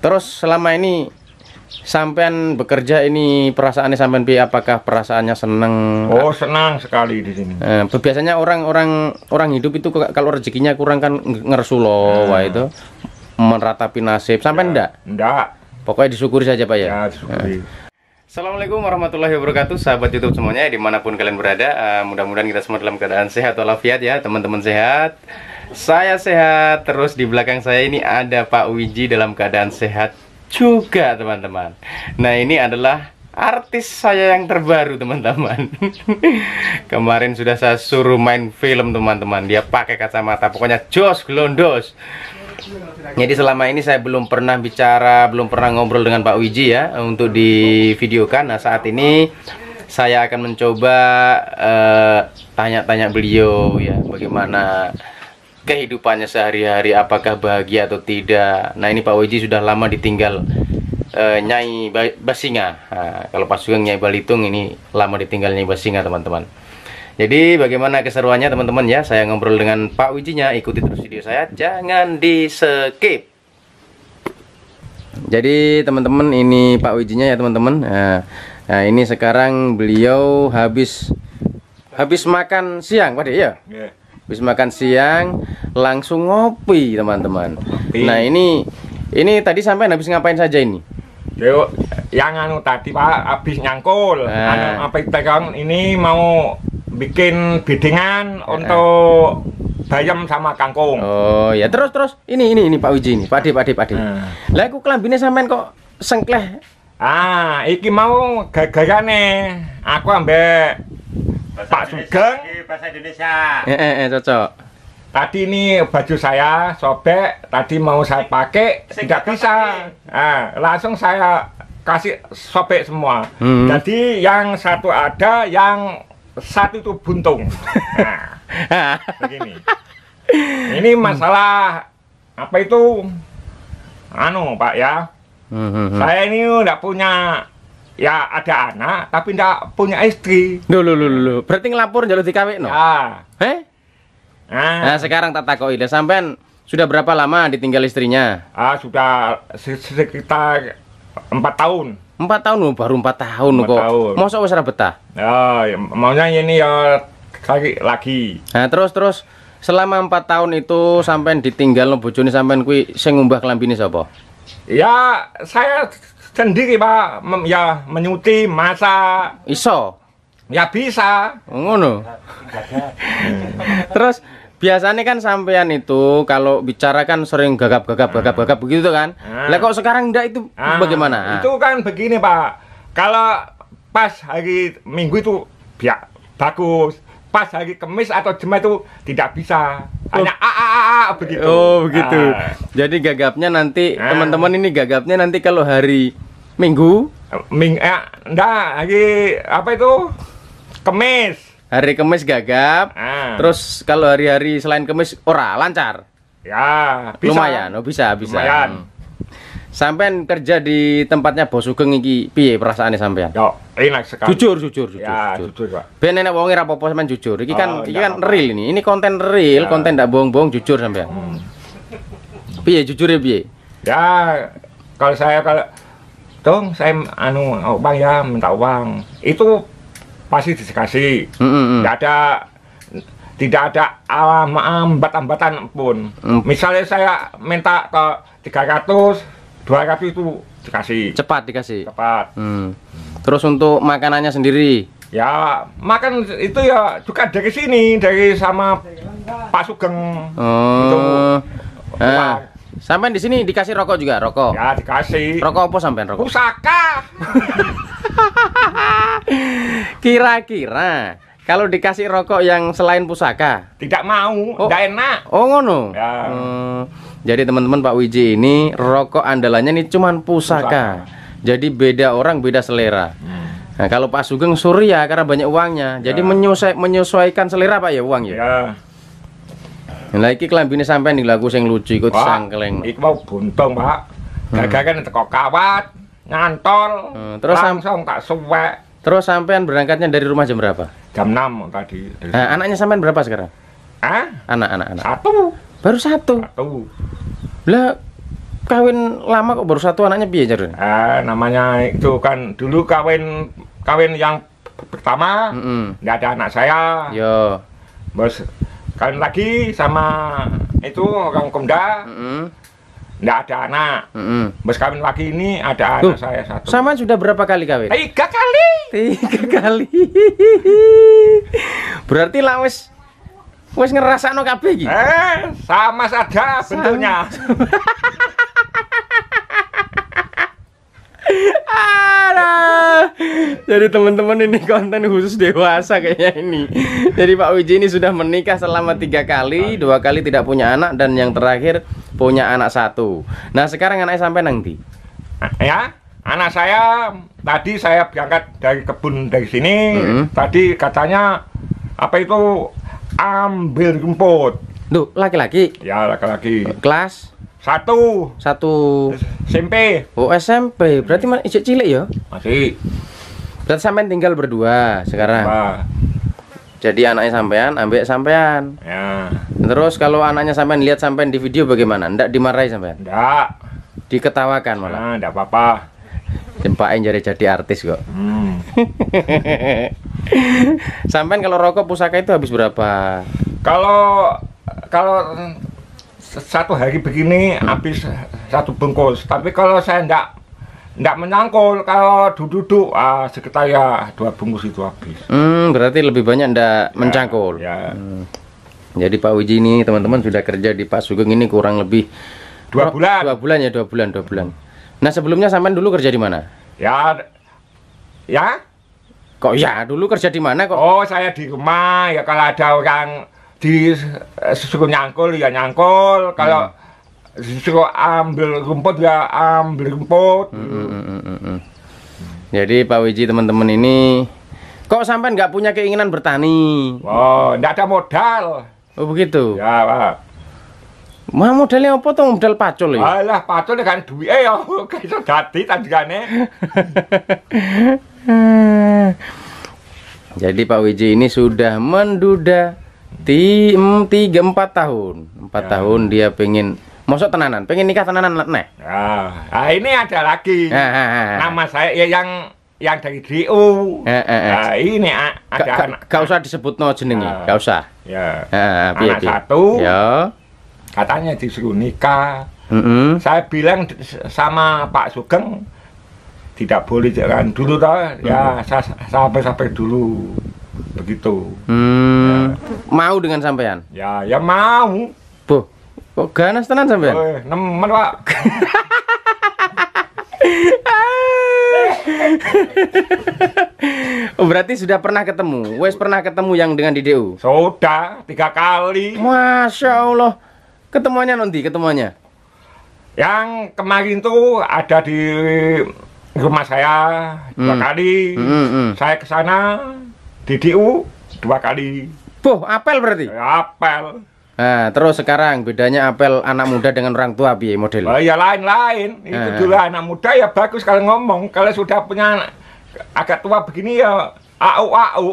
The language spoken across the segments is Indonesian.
Terus selama ini sampean bekerja ini perasaannya sampean bi apakah perasaannya seneng? Oh senang sekali di sini. Eh, biasanya orang-orang orang hidup itu kalau rezekinya kurang kan ngersulo, hmm. wah itu meratapi nasib. Sampean ya, enggak? Enggak. Pokoknya disyukuri saja pak ya. Ya eh. Assalamualaikum warahmatullahi wabarakatuh sahabat YouTube semuanya dimanapun kalian berada uh, mudah-mudahan kita semua dalam keadaan sehat walafiat ya teman-teman sehat saya sehat, terus di belakang saya ini ada Pak Wiji dalam keadaan sehat juga teman-teman Nah ini adalah artis saya yang terbaru teman-teman Kemarin sudah saya suruh main film teman-teman Dia pakai kacamata, pokoknya jos glondos jadi selama ini saya belum pernah bicara, belum pernah ngobrol dengan Pak Wiji ya untuk di video kan. Nah saat ini saya akan mencoba eh, tanya-tanya uh, tanya -tanya beliau ya bagaimana kehidupannya sehari-hari apakah bahagia atau tidak. Nah ini Pak Wiji sudah lama ditinggal uh, Nyai Basinga. Nah, kalau Pak Sugeng Nyai Balitung ini lama ditinggal Nyai Basinga teman-teman. Jadi bagaimana keseruannya teman-teman ya? Saya ngobrol dengan Pak Wijinya, ikuti terus video saya, jangan di skip. Jadi teman-teman ini Pak Wijinya ya teman-teman. Nah, nah ini sekarang beliau habis habis makan siang, Pak ya? Yeah habis makan siang langsung ngopi teman-teman nah ini ini tadi sampai habis ngapain saja ini Yo, yang anu tadi pak habis nyangkul nah. anu apa pegang ini mau bikin bidingan nah. untuk bayam sama kangkung oh ya terus terus ini ini ini pak Wiji ini padi padi pak pak nah. lah aku kelambinnya sampean kok sengkleh ah iki mau gagayane aku ambek bahasa Pak Sugeng bahasa Indonesia eh, eh, eh cocok tadi ini baju saya sobek tadi mau saya pakai tidak bisa nah, langsung saya kasih sobek semua hmm. jadi yang satu ada yang satu itu buntung nah, begini ini masalah apa itu anu pak ya hmm, hmm, hmm. saya ini tidak punya ya ada anak tapi tidak punya istri. Dulu, dulu, Berarti ngelapor jalur kawin no? Ya. Heh? Nah, nah sekarang tak takoi deh sampai? sudah berapa lama ditinggal istrinya? Ah, sudah sekitar empat tahun. Empat tahun loh, baru empat tahun 4 kok. Tahun. sok besar betah? Ya, ya, maunya ini ya lagi lagi. Nah, terus terus selama empat tahun itu sampai ditinggal lo bojone sampai kui sing ngumbah klambine sapa? Ya, saya sendiri pak ya menyuti masa iso ya bisa ngono terus biasanya kan sampean itu kalau bicara kan sering gagap gagap gagap gagap hmm. begitu kan ah. lah kok sekarang enggak itu ah, bagaimana itu kan begini pak kalau pas hari minggu itu ya bagus pas hari kemis atau jumat itu tidak bisa banyak ah, ah, ah, begitu. Oh, begitu. Ah. Jadi gagapnya nanti teman ah. teman-teman ini gagapnya nanti kalau hari Minggu, Ming eh, enggak, lagi apa itu? Kemis. Hari Kemis gagap. Ah. Terus kalau hari-hari selain Kemis ora lancar. Ya, bisa. Lumayan, oh bisa, bisa. Lumayan. Hmm. Sampean kerja di tempatnya Bos Sugeng iki piye perasaannya sampean? Yo, enak sekali. Jujur, jujur, jujur. Ya, jujur, jujur Pak. Ben enak wonge ra apa-apa sampean jujur. Iki kan oh, iki iya, kan apa. real ini. Ini konten real, ya. konten ndak bohong-bohong jujur sampean. Hmm. Piye ya piye? Ya kalau saya kalau dong saya anu oh, bang ya minta uang itu pasti dikasih. Mm -hmm. tidak hmm, hmm. ada tidak ada alam ambat-ambatan pun. Mm. Misalnya saya minta ke 300 dua kaki itu dikasih cepat dikasih cepat hmm. terus untuk makanannya sendiri ya makan itu ya juga dari sini dari sama Pak Sugeng oh. itu eh. Sampai di sini dikasih rokok juga, rokok. Ya, dikasih. Rokok apa sampai rokok? Pusaka. Kira-kira kalau dikasih rokok yang selain pusaka, tidak mau, oh. enak. Oh ngono. Ya. Hmm. Jadi teman-teman Pak Wiji ini rokok andalannya ini cuman pusaka. pusaka. Jadi beda orang beda selera. Hmm. Nah, kalau Pak Sugeng Surya karena banyak uangnya, ya. jadi menyesuai, menyesuaikan selera Pak ya uang ya. ya. Nah, iki klambine sampean iki lagu sing lucu ikut Wah, sangkeleng. mau buntung, Pak. Gagakan hmm. Kan teko kawat, ngantol. Hmm, terus langsung tak suwek. Terus sampean berangkatnya dari rumah jam berapa? Jam 6 tadi. Nah, anaknya sampean berapa sekarang? Ah? anak anak. Satu. Baru satu. Satu. Lah kawin lama kok baru satu anaknya piye jarun? Eh, ah, namanya itu kan dulu kawin kawin yang pertama mm -hmm. nggak ada anak saya. Yo. Bos kawin lagi sama itu orang Komda. Mm -hmm. Nggak ada anak. Mm -hmm. Bos kawin lagi ini ada Tuh. anak saya satu. Sama sudah berapa kali kawin? Tiga kali. Tiga kali. Berarti lawes Wes no kabeh iki. Eh, sama saja bentuknya. Jadi teman-teman ini konten khusus dewasa kayaknya ini. Jadi Pak Wiji ini sudah menikah selama tiga kali, ah. dua kali tidak punya anak dan yang terakhir punya anak satu. Nah sekarang anaknya sampai nanti. Eh, ya, anak saya tadi saya berangkat dari kebun dari sini. Hmm. Tadi katanya apa itu Ambil rumput. Duh, laki-laki. Ya, laki-laki. Kelas satu. Satu. SMP. Oh, SMP. Berarti masih cilik ya? Masih. Berarti sampean tinggal berdua sekarang. Apa? Jadi anaknya sampean, ambil sampean. Ya. Terus kalau anaknya sampean lihat sampean di video bagaimana? Ndak dimarahi sampean? Ndak. Diketawakan malah. Nah, ndak apa-apa. Cempain jadi jadi artis kok. Hmm. Sampai kalau rokok pusaka itu habis berapa? Kalau kalau satu hari begini habis satu bungkus. Tapi kalau saya enggak enggak menyangkul kalau duduk-duduk ah, sekitar ya dua bungkus itu habis. Hmm, berarti lebih banyak enggak ya, mencangkul. Ya. Hmm. Jadi Pak Uji ini teman-teman sudah kerja di Pak Sugeng ini kurang lebih dua oh, bulan. Dua bulan ya, dua bulan, dua bulan. Nah sebelumnya sampean dulu kerja di mana? Ya, ya Kok ya dulu kerja di mana kok? Oh, saya di rumah ya kalau ada orang di suruh nyangkul ya nyangkul, kalau hmm. suruh ambil rumput ya ambil rumput. Hmm, hmm, hmm, hmm, Jadi Pak Wiji teman-teman ini kok sampai nggak punya keinginan bertani? Oh, nggak ada modal. Oh begitu. Ya, Pak. Mah modalnya apa tuh modal pacul ya? Alah pacul kan duit eh kayaknya kayak tadi kan Hmm. Jadi Pak Wiji ini sudah menduda tiga empat tahun, empat ya. tahun dia pengen masuk tenanan, pengen nikah tenanan nah. ini ada lagi. ya. Nama saya ya yang yang dari DO. Ya, eh, ya. Eh, nah, eh. ini a, ada ga, anak. Gak usah disebut no jenenge, uh, gak usah. Ya. Uh, anak satu. Ya. Katanya disuruh nikah. Mm -hmm. Saya bilang sama Pak Sugeng, tidak boleh jalan dulu ya, hmm. ya sampai sampai dulu begitu hmm. ya. mau dengan sampean ya ya mau bu kok ganas tenan sampean nemen pak oh, berarti sudah pernah ketemu wes pernah ketemu yang dengan DDU sudah tiga kali masya allah ketemuannya nanti ketemuannya yang kemarin tuh ada di rumah saya dua hmm. kali, hmm, hmm. saya ke sana di DU dua kali. Boh, apel berarti? Ya, apel. Nah, terus sekarang bedanya apel anak muda dengan orang tua bi model? Oh, ya lain-lain. Itu nah. Eh. dulu anak muda ya bagus kalau ngomong. Kalau sudah punya anak, agak tua begini ya au au.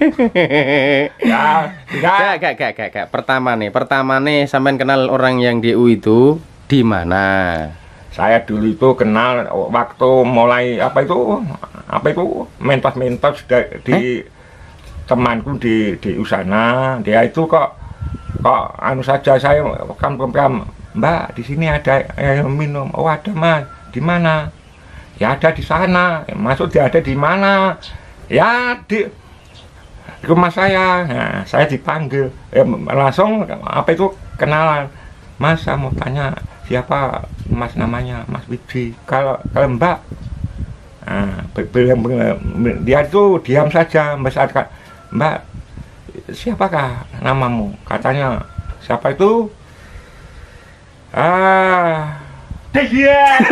ya, Gak, gak, gak, gak, Pertama nih, pertama nih sampean kenal orang yang DU itu di mana? saya dulu itu kenal waktu mulai apa itu apa itu mentos-mentos di eh? temanku di di Usana dia itu kok kok anu saja saya kan pempam Mbak di sini ada eh, minum oh ada mas di mana ya ada di sana maksud dia ada di mana ya di rumah saya nah, saya dipanggil eh, langsung apa itu kenalan masa mau tanya siapa Mas namanya Mas Widi kalau kalau Mbak nah, dia tuh diam saja Mbak Mbak siapakah namamu katanya siapa itu ah Iya.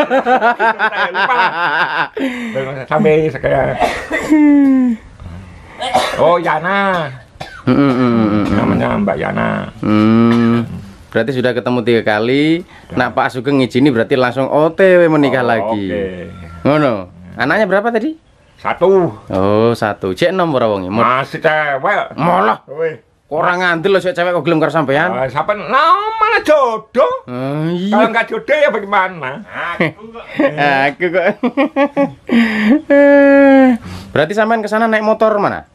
Sampai sekarang. Oh Yana. Namanya Mbak Yana. Hmm. Berarti sudah ketemu tiga kali. Sudah. Nah, Pak Sugeng ngizini berarti langsung OTW menikah oh, lagi. Oke. Oh, no. Anaknya berapa tadi? Satu. Oh, satu. Cek nomor ora wonge. Masih cewek. Malah. Kurang ngandel loh cewek kok belum karo sampean. Uh, siapa nah, malah jodoh. Uh, iya. Kalau nggak jodoh ya bagaimana? Aku kok. Aku kok. Eh. Berarti sampean ke sana naik motor mana?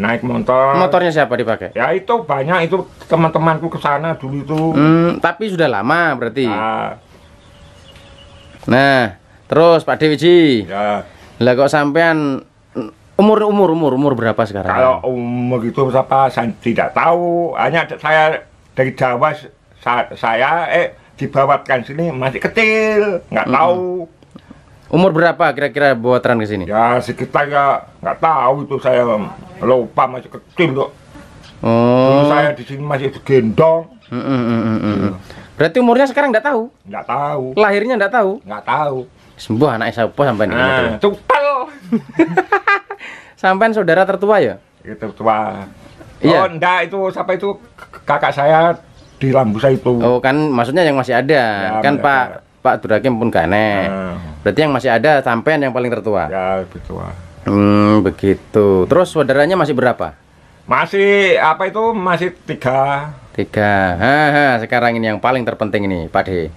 naik motor. Motornya siapa dipakai? Ya itu banyak itu teman-temanku ke sana dulu itu. Hmm, tapi sudah lama berarti. Nah, nah terus Pak Dewi Ya. Lah kok sampean umur umur umur umur berapa sekarang? Kalau umur itu berapa saya tidak tahu. Hanya saya dari Jawa saya eh dibawakan sini masih kecil, nggak -hmm. tahu. Umur berapa kira-kira buat Ran ke sini? Ya sekitar ya nggak tahu itu saya lupa masih kecil kok. Oh. saya di sini masih gendong. Mm -mm, mm -mm. Hmm. Berarti umurnya sekarang nggak tahu? Nggak tahu. Lahirnya nggak tahu? Nggak tahu. Sembuh anak siapa sampai ini? Nah, Cupel. Gitu ya? sampai saudara tertua ya? Itu iya, tertua. Iya. Oh, enggak itu siapa itu kakak saya di saya itu. Oh, kan maksudnya yang masih ada. Ya, kan ya, Pak Pak Durakim pun gak Uh. Berarti yang masih ada sampean yang paling tertua. Ya, tertua. Hmm, begitu. Terus saudaranya masih berapa? Masih apa itu? Masih tiga. Tiga. Haha, sekarang ini yang paling terpenting ini, Pak De.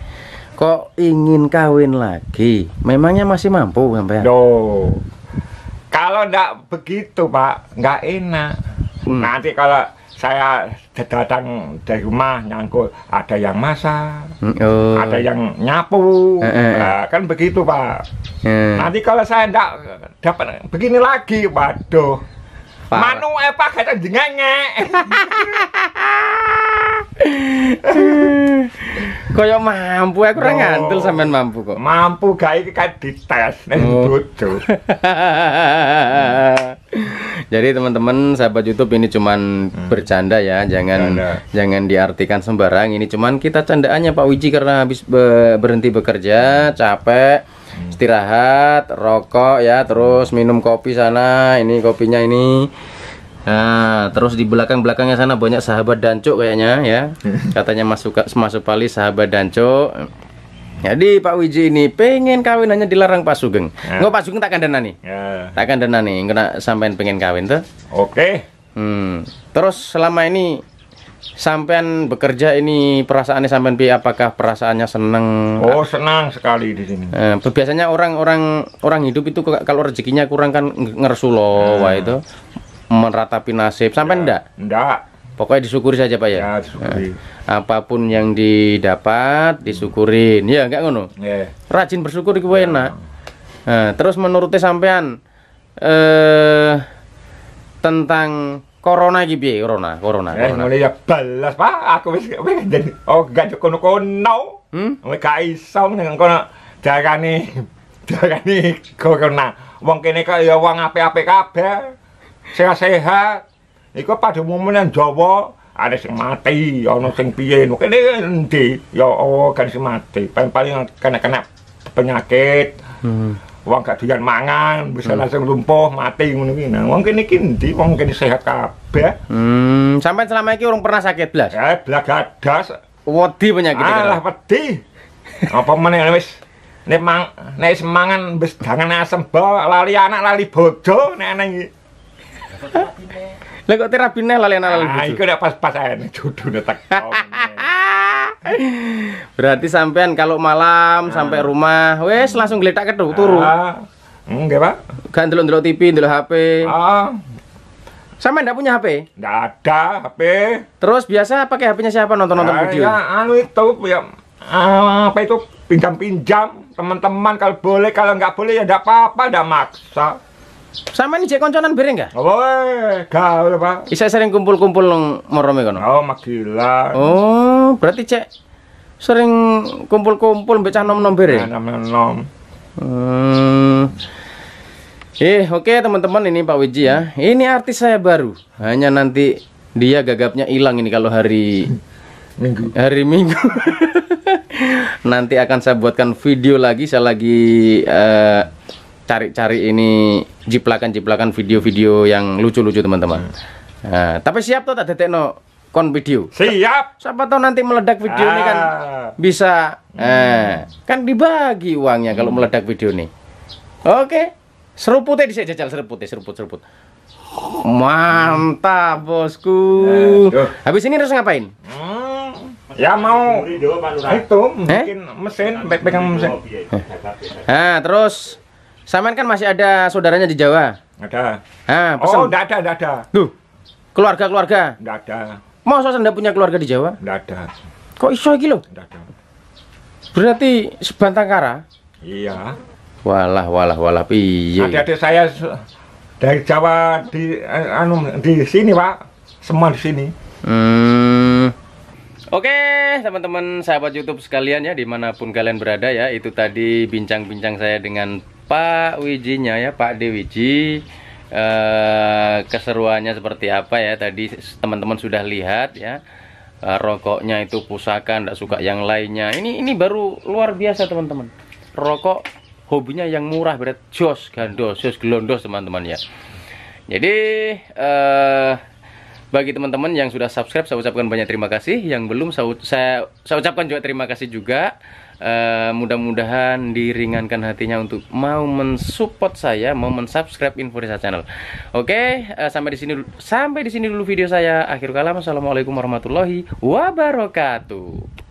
Kok ingin kawin lagi? Memangnya masih mampu, sampean? Do. Kalau ndak begitu, Pak, nggak enak. Hmm. Nanti kalau saya datang dari rumah nyangkut ada yang masak mm, oh. ada yang nyapu eh, eh, eh. Nah, kan begitu pak eh. nanti kalau saya tidak dapat begini lagi waduh Pak. manu eh kata jengenge yang mampu, aku kurang oh, ngantul sampean mampu kok. Mampu gak iki kan dites nek bodoh. Jadi teman-teman sahabat YouTube ini cuman hmm. bercanda ya, jangan Canda. jangan diartikan sembarang. Ini cuman kita candaannya Pak Wiji karena habis be berhenti bekerja, capek, hmm. istirahat, rokok ya, terus minum kopi sana. Ini kopinya ini. Nah, terus di belakang-belakangnya sana banyak sahabat dancuk kayaknya ya. Katanya masuk masuk pali sahabat dancuk. Jadi Pak Wiji ini pengen kawin hanya dilarang Pak Sugeng. Ya. Nggak Pak Sugeng takkan dana nih Ya. Takkan nih. nih nak sampean pengen kawin tuh. Oke. Hmm. Terus selama ini sampean bekerja ini perasaannya sampean pi apakah perasaannya seneng oh senang sekali di sini eh, biasanya orang-orang orang hidup itu kalau rezekinya kurang kan ngersulo ya. hmm. itu meratapi nasib sampean ya, ndak? enggak Pokoknya disyukuri saja Pak ya. Ya, ya, apapun yang didapat disyukurin. Ya, enggak ngono. Yeah. Rajin bersyukur itu ya. enak. Nah, terus menuruti sampean eh tentang corona iki piye corona corona eh, corona ya balas Pak aku wis jadi oh gak kono kono hmm gak iso nang kono jarane jarane corona wong kene kok ya wong apik-apik kabeh sehat-sehat iku pada momen yang Jawa ada sing mati, ono sing piye, kene endi? Ya oh kan sing mati. Paling paling kena-kena penyakit. Hmm. gak doyan mangan, bisa hmm. langsung lumpuh, mati ngono kuwi. Nah, uang kene kini uang sehat kabeh. Hmm, sampai selama ini orang pernah sakit belas? Eh, blas ya, gadas. Wedi penyakit. Alah wedi. Apa mana yang wis nek mang nek semangan bes jangan asem bae lali anak lali bojo nek nengi. Lah kok terapi neh lali anak lali. Ah, iku pas-pas ae judune tek. Berarti sampean kalau malam ah. sampai rumah, wes langsung geletak ketu turu. Ah. Enggak, Pak. Gak delok-delok TV, dulu HP. Ah. Sama ndak punya HP? Enggak ada HP. Terus biasa pakai HP-nya siapa nonton-nonton video? Ya, anu itu ya uh, apa itu pinjam-pinjam teman-teman kalau boleh kalau nggak boleh ya nggak apa-apa nggak maksa. Sama ini cek konconan bareng gak? Oh, gawe, Pak. bisa sering kumpul-kumpul nang Morome kono. Oh, magila Oh, berarti cek sering kumpul-kumpul mbek cah nom-nom bareng. Nah, nom-nom. Hmm. Eh, oke okay, teman-teman ini Pak Wiji ya. Ini artis saya baru. Hanya nanti dia gagapnya hilang ini kalau hari Minggu. Hari Minggu. nanti akan saya buatkan video lagi. Saya lagi uh, cari-cari ini jiplakan-jiplakan video-video yang lucu-lucu teman-teman. Hmm. Nah, tapi siap tuh tak detekno kon video. Siap. Siapa tahu nanti meledak video ah. ini kan ah. bisa hmm. eh, kan dibagi uangnya hmm. kalau meledak video ini. Oke. seruput ya di jajal ya seruput seruput. Mantap bosku. Eh, Habis ini harus ngapain? Hmm, ya mau itu eh? mungkin eh? mesin pegang mesin. Eh, terus Saman kan masih ada saudaranya di Jawa. Ada. Ah, pesen. Oh, enggak ada, enggak ada. Duh. Keluarga-keluarga. Enggak ada. Masa Anda punya keluarga di Jawa? Enggak ada. Kok iso lagi loh Enggak ada. Berarti sebantang kara? Iya. Walah, walah, walah piye. Adik-adik saya dari Jawa di eh, anu di sini, Pak. Semua di sini. Hmm. Oke, teman-teman sahabat YouTube sekalian ya dimanapun kalian berada ya, itu tadi bincang-bincang saya dengan Pak Wijinya ya Pak Dewiji e, keseruannya seperti apa ya tadi teman-teman sudah lihat ya e, rokoknya itu pusaka ndak suka yang lainnya ini ini baru luar biasa teman-teman rokok hobinya yang murah berat jos gandos jos gelondos teman-teman ya jadi eh, bagi teman-teman yang sudah subscribe saya ucapkan banyak terima kasih yang belum saya, saya, saya ucapkan juga terima kasih juga Eh, mudah-mudahan diringankan hatinya untuk mau mensupport saya, mau mensubscribe Info Desa channel. Oke, okay, uh, eh, sampai di sini sampai di sini dulu video saya. Akhir kalam, assalamualaikum warahmatullahi wabarakatuh.